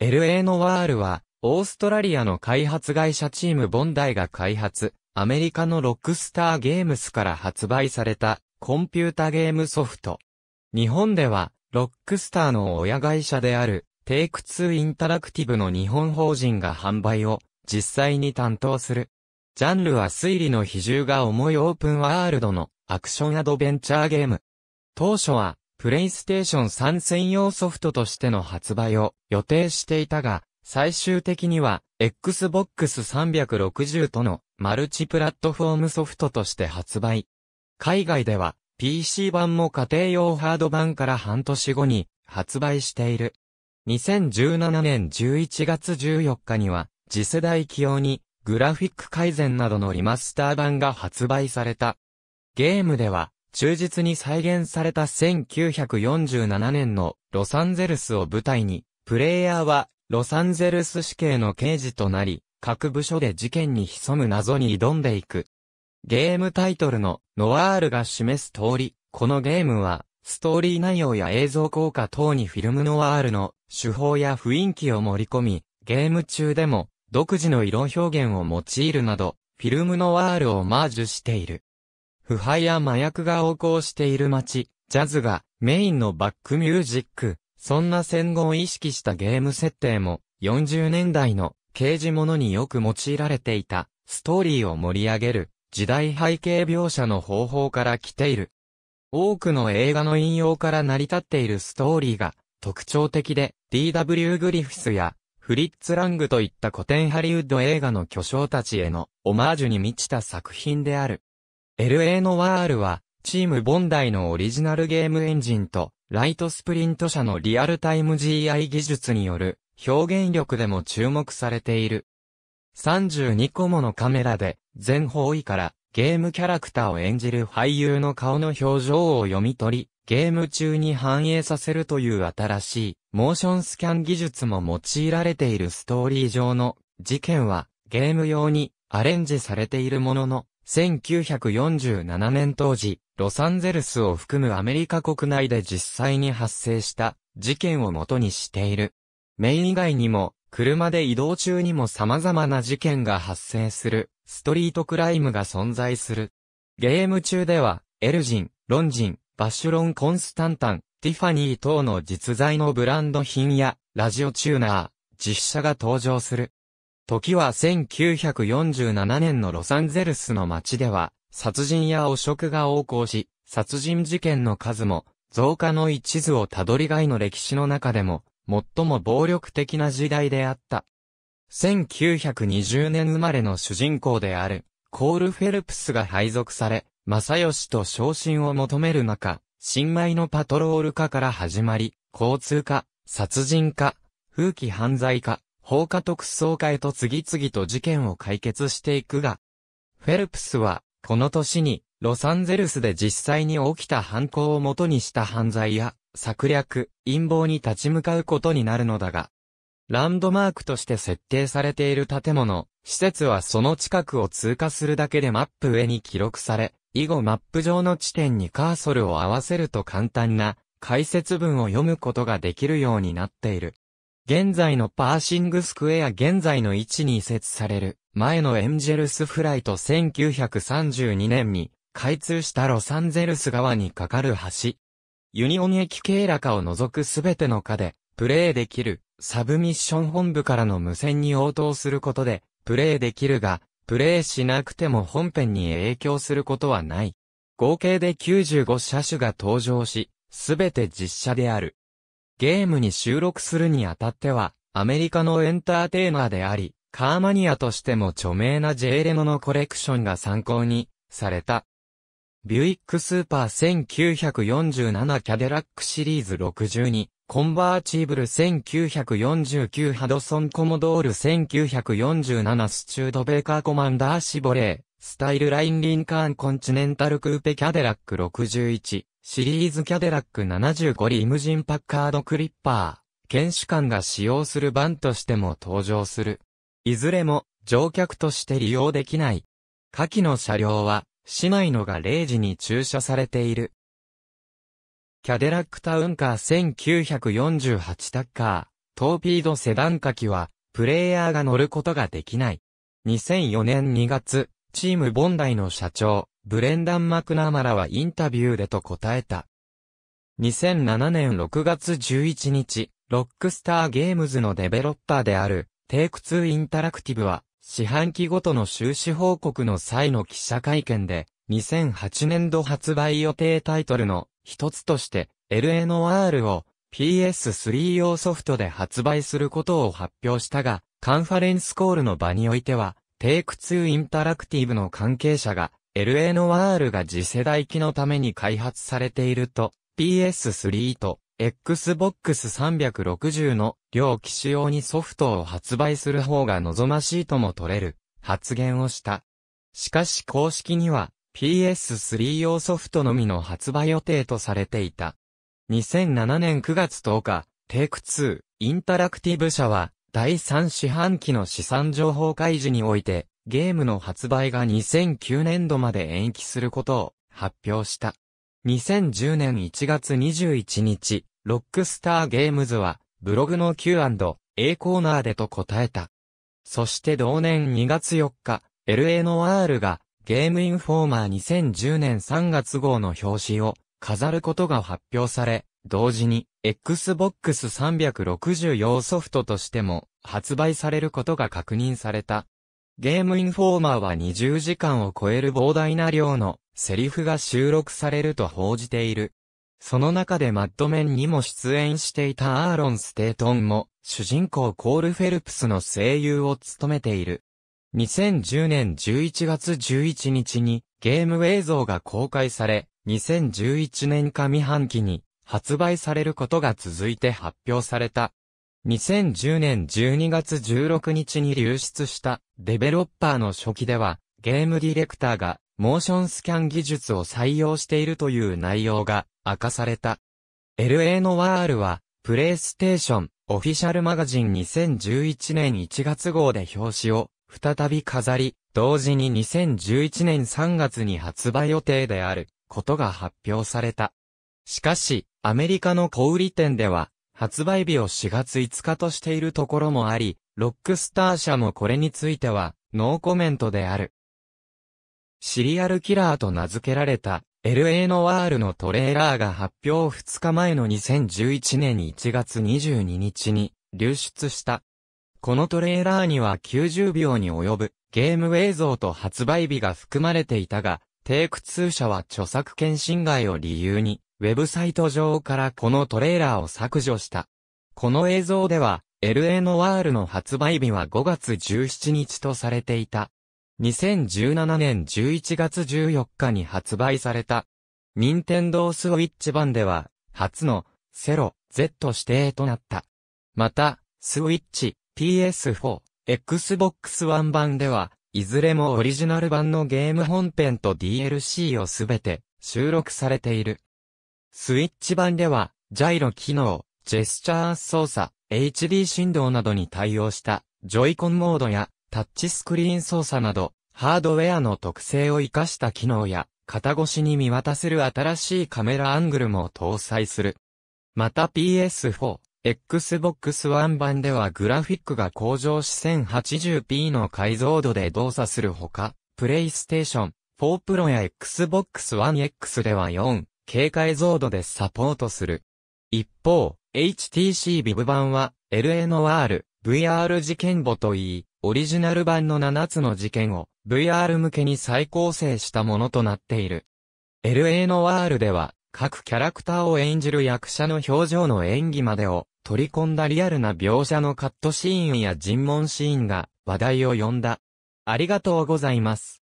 LA のワールは、オーストラリアの開発会社チームボンダイが開発、アメリカのロックスターゲームスから発売されたコンピュータゲームソフト。日本では、ロックスターの親会社である、テイク2インタラクティブの日本法人が販売を実際に担当する。ジャンルは推理の比重が重いオープンワールドのアクションアドベンチャーゲーム。当初はプレイステーション3専用ソフトとしての発売を予定していたが、最終的には Xbox 360とのマルチプラットフォームソフトとして発売。海外では PC 版も家庭用ハード版から半年後に発売している。2017年11月14日には次世代起用にグラフィック改善などのリマスター版が発売された。ゲームでは忠実に再現された1947年のロサンゼルスを舞台に、プレイヤーはロサンゼルス死刑の刑事となり、各部署で事件に潜む謎に挑んでいく。ゲームタイトルのノワールが示す通り、このゲームは、ストーリー内容や映像効果等にフィルムノワールの手法や雰囲気を盛り込み、ゲーム中でも独自の色表現を用いるなど、フィルムノワールをマージュしている。腐敗や麻薬が横行している街、ジャズがメインのバックミュージック、そんな戦後を意識したゲーム設定も、40年代の刑事のによく用いられていた、ストーリーを盛り上げる、時代背景描写の方法から来ている。多くの映画の引用から成り立っているストーリーが特徴的で、D.W. グリフィスやフリッツ・ラングといった古典ハリウッド映画の巨匠たちへのオマージュに満ちた作品である。LA のワールは、チームボンダイのオリジナルゲームエンジンと、ライトスプリント社のリアルタイム GI 技術による表現力でも注目されている。32個ものカメラで全方位からゲームキャラクターを演じる俳優の顔の表情を読み取り、ゲーム中に反映させるという新しいモーションスキャン技術も用いられているストーリー上の事件はゲーム用にアレンジされているものの1947年当時、ロサンゼルスを含むアメリカ国内で実際に発生した事件をもとにしている。メイン以外にも、車で移動中にも様々な事件が発生する、ストリートクライムが存在する。ゲーム中では、エルジン、ロンジン、バシュロン・コンスタンタン、ティファニー等の実在のブランド品や、ラジオチューナー、実写が登場する。時は1947年のロサンゼルスの街では、殺人や汚職が横行し、殺人事件の数も、増加の一途をたどりがいの歴史の中でも、最も暴力的な時代であった。1920年生まれの主人公である、コール・フェルプスが配属され、正義と昇進を求める中、新米のパトロール化から始まり、交通化、殺人化、風紀犯罪化、放火特捜会と次々と事件を解決していくが、フェルプスは、この年に、ロサンゼルスで実際に起きた犯行をもとにした犯罪や、策略、陰謀に立ち向かうことになるのだが、ランドマークとして設定されている建物、施設はその近くを通過するだけでマップ上に記録され、以後マップ上の地点にカーソルを合わせると簡単な解説文を読むことができるようになっている。現在のパーシングスクエア現在の位置に移設される前のエンジェルスフライト1932年に開通したロサンゼルス側に架かる橋。ユニオン駅経羅下を除くすべての課でプレイできるサブミッション本部からの無線に応答することでプレイできるがプレイしなくても本編に影響することはない。合計で95車種が登場し、すべて実車である。ゲームに収録するにあたっては、アメリカのエンターテイナーであり、カーマニアとしても著名な J レノのコレクションが参考にされた。ビュイックスーパー1947キャデラックシリーズ62、コンバーチーブル1949ハドソンコモドール1947スチュードベーカーコマンダーシボレー、スタイルラインリンカーンコンチネンタルクーペキャデラック61、シリーズキャデラック75リムジンパッカードクリッパー、検視官が使用する版としても登場する。いずれも乗客として利用できない。下記の車両は、市内のが0時に駐車されている。キャデラックタウンカー1948タッカー、トーピードセダン下記は、プレイヤーが乗ることができない。2004年2月、チームボンダイの社長、ブレンダン・マクナーマラはインタビューでと答えた。2007年6月11日、ロックスターゲームズのデベロッパーである、テイク2インタラクティブは、四半期ごとの収支報告の際の記者会見で、2008年度発売予定タイトルの一つとして、LNOR を PS3 用ソフトで発売することを発表したが、カンファレンスコールの場においては、テイク2インタラクティブの関係者が、LA の r が次世代機のために開発されていると、PS3 と Xbox 360の両機種用にソフトを発売する方が望ましいとも取れる発言をした。しかし公式には PS3 用ソフトのみの発売予定とされていた。2007年9月10日、テイク2インタラクティブ社は第3四半期の資産情報開示においてゲームの発売が2009年度まで延期することを発表した。2010年1月21日、ロックスターゲームズは、ブログの Q&A コーナーでと答えた。そして同年2月4日、LA の R が、ゲームインフォーマー2010年3月号の表紙を飾ることが発表され、同時に Xbox 360用ソフトとしても発売されることが確認された。ゲームインフォーマーは20時間を超える膨大な量のセリフが収録されると報じている。その中でマッドメンにも出演していたアーロン・ステートンも、主人公コール・フェルプスの声優を務めている。2010年11月11日にゲーム映像が公開され、2011年上半期に発売されることが続いて発表された。2010年12月16日に流出したデベロッパーの初期ではゲームディレクターがモーションスキャン技術を採用しているという内容が明かされた。LA のワールはプレイステーションオフィシャルマガジン2011年1月号で表紙を再び飾り、同時に2011年3月に発売予定であることが発表された。しかし、アメリカの小売店では、発売日を4月5日としているところもあり、ロックスター社もこれについては、ノーコメントである。シリアルキラーと名付けられた、LA のワールのトレーラーが発表2日前の2011年1月22日に流出した。このトレーラーには90秒に及ぶゲーム映像と発売日が含まれていたが、テイク2社は著作権侵害を理由にウェブサイト上からこのトレーラーを削除した。この映像では、LA のワールの発売日は5月17日とされていた。2017年11月14日に発売された。任天堂スウィッチ版では、初の、セロ、Z 指定となった。また、スウィッチ、PS4、Xbox One 版では、いずれもオリジナル版のゲーム本編と DLC をすべて収録されている。スイッチ版では、ジャイロ機能、ジェスチャー操作、HD 振動などに対応した、ジョイコンモードや、タッチスクリーン操作など、ハードウェアの特性を活かした機能や、肩越しに見渡せる新しいカメラアングルも搭載する。また PS4、Xbox One 版ではグラフィックが向上し 1080p の解像度で動作するほか、PlayStation 4 Pro や Xbox One X では4、警戒増度でサポートする。一方、HTC v i v 版は、LNOR、VR 事件簿といい、オリジナル版の7つの事件を VR 向けに再構成したものとなっている。LNOR では、各キャラクターを演じる役者の表情の演技までを取り込んだリアルな描写のカットシーンや尋問シーンが話題を呼んだ。ありがとうございます。